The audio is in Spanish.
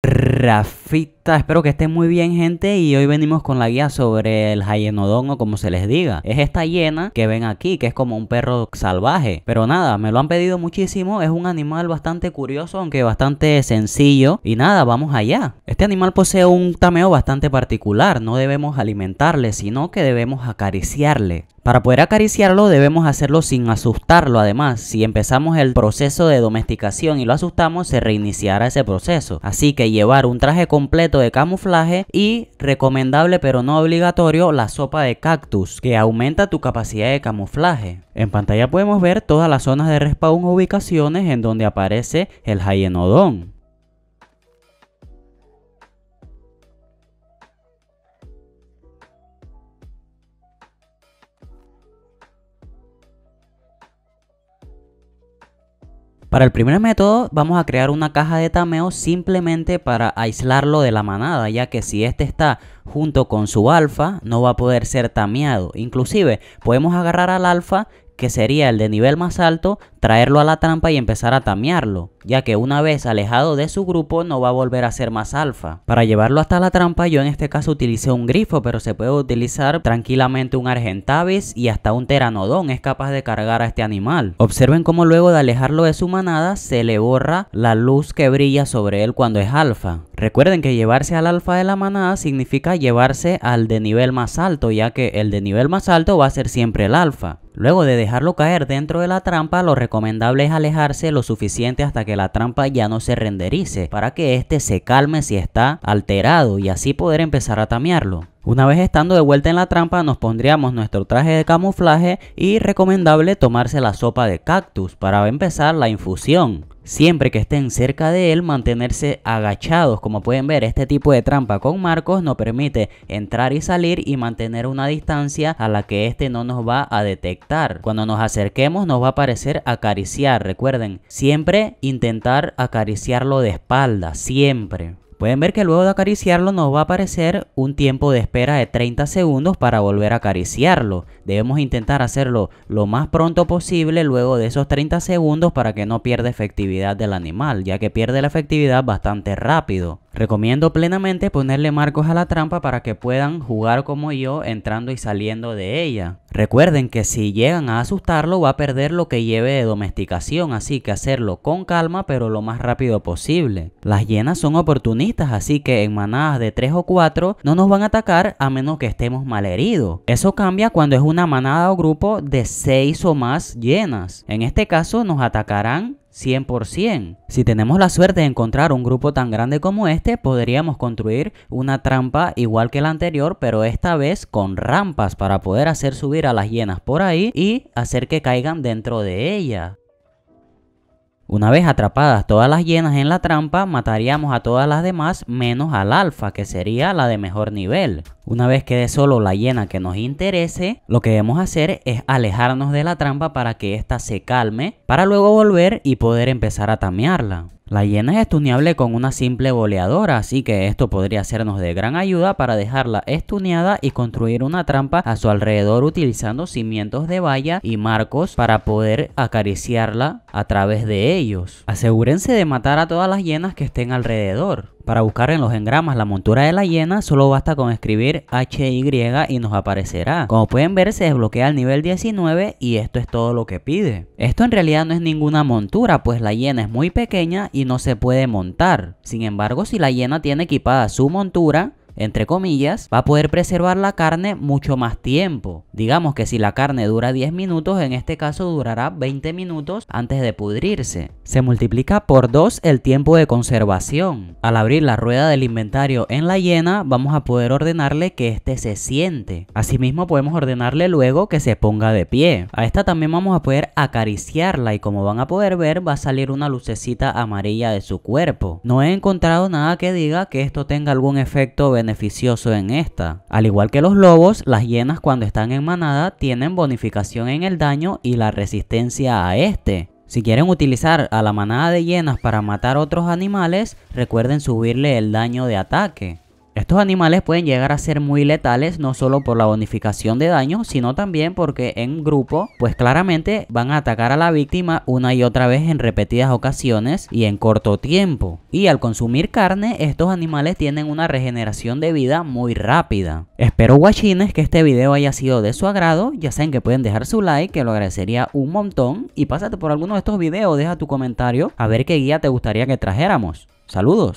Rafita, espero que estén muy bien gente y hoy venimos con la guía sobre el Hyenodon o como se les diga. Es esta hiena que ven aquí, que es como un perro salvaje. Pero nada, me lo han pedido muchísimo, es un animal bastante curioso, aunque bastante sencillo. Y nada, vamos allá. Este animal posee un tameo bastante particular, no debemos alimentarle, sino que debemos acariciarle. Para poder acariciarlo debemos hacerlo sin asustarlo además. Si empezamos el proceso de domesticación y lo asustamos se reiniciará ese proceso. Así que llevar un traje completo de camuflaje y recomendable pero no obligatorio la sopa de cactus que aumenta tu capacidad de camuflaje. En pantalla podemos ver todas las zonas de respawn o ubicaciones en donde aparece el hyenodon. Para el primer método vamos a crear una caja de tameo simplemente para aislarlo de la manada, ya que si este está junto con su alfa no va a poder ser tameado. Inclusive podemos agarrar al alfa que sería el de nivel más alto, traerlo a la trampa y empezar a tamearlo, ya que una vez alejado de su grupo no va a volver a ser más alfa. Para llevarlo hasta la trampa yo en este caso utilicé un grifo, pero se puede utilizar tranquilamente un argentavis y hasta un teranodón es capaz de cargar a este animal. Observen cómo luego de alejarlo de su manada se le borra la luz que brilla sobre él cuando es alfa. Recuerden que llevarse al alfa de la manada significa llevarse al de nivel más alto, ya que el de nivel más alto va a ser siempre el alfa. Luego de dejarlo caer dentro de la trampa lo recomendable es alejarse lo suficiente hasta que la trampa ya no se renderice, para que éste se calme si está alterado y así poder empezar a tamearlo. Una vez estando de vuelta en la trampa nos pondríamos nuestro traje de camuflaje y recomendable tomarse la sopa de cactus para empezar la infusión siempre que estén cerca de él mantenerse agachados. Como pueden ver, este tipo de trampa con marcos nos permite entrar y salir y mantener una distancia a la que este no nos va a detectar. Cuando nos acerquemos nos va a parecer acariciar. Recuerden, siempre intentar acariciarlo de espalda, siempre. Pueden ver que luego de acariciarlo nos va a aparecer un tiempo de espera de 30 segundos para volver a acariciarlo. Debemos intentar hacerlo lo más pronto posible luego de esos 30 segundos para que no pierda efectividad del animal, ya que pierde la efectividad bastante rápido. Recomiendo plenamente ponerle marcos a la trampa para que puedan jugar como yo entrando y saliendo de ella. Recuerden que si llegan a asustarlo va a perder lo que lleve de domesticación, así que hacerlo con calma pero lo más rápido posible. Las llenas son oportunistas, así que en manadas de 3 o 4 no nos van a atacar a menos que estemos mal heridos. Eso cambia cuando es una manada o grupo de 6 o más llenas. En este caso nos atacarán 100%. Si tenemos la suerte de encontrar un grupo tan grande como este, podríamos construir una trampa igual que la anterior, pero esta vez con rampas para poder hacer subir a las hienas por ahí y hacer que caigan dentro de ella. Una vez atrapadas todas las hienas en la trampa, mataríamos a todas las demás menos al alfa, que sería la de mejor nivel. Una vez quede solo la hiena que nos interese, lo que debemos hacer es alejarnos de la trampa para que ésta se calme, para luego volver y poder empezar a tamearla. La hiena es estuneable con una simple boleadora, así que esto podría sernos de gran ayuda para dejarla estuneada y construir una trampa a su alrededor utilizando cimientos de valla y marcos para poder acariciarla a través de ellos. Asegúrense de matar a todas las hienas que estén alrededor. Para buscar en los engramas la montura de la hiena solo basta con escribir HY y nos aparecerá. Como pueden ver se desbloquea al nivel 19 y esto es todo lo que pide. Esto en realidad no es ninguna montura pues la hiena es muy pequeña y no se puede montar. Sin embargo si la hiena tiene equipada su montura entre comillas, va a poder preservar la carne mucho más tiempo. Digamos que si la carne dura 10 minutos, en este caso durará 20 minutos antes de pudrirse. Se multiplica por 2 el tiempo de conservación. Al abrir la rueda del inventario en la hiena, vamos a poder ordenarle que éste se siente. Asimismo podemos ordenarle luego que se ponga de pie. A esta también vamos a poder acariciarla y como van a poder ver va a salir una lucecita amarilla de su cuerpo. No he encontrado nada que diga que esto tenga algún efecto beneficioso beneficioso en esta. Al igual que los lobos, las hienas cuando están en manada tienen bonificación en el daño y la resistencia a este. Si quieren utilizar a la manada de hienas para matar otros animales, recuerden subirle el daño de ataque. Estos animales pueden llegar a ser muy letales, no solo por la bonificación de daño, sino también porque en grupo, pues claramente van a atacar a la víctima una y otra vez en repetidas ocasiones y en corto tiempo. Y al consumir carne, estos animales tienen una regeneración de vida muy rápida. Espero, guachines, que este video haya sido de su agrado. Ya saben que pueden dejar su like, que lo agradecería un montón. Y pásate por alguno de estos videos, deja tu comentario a ver qué guía te gustaría que trajéramos. Saludos.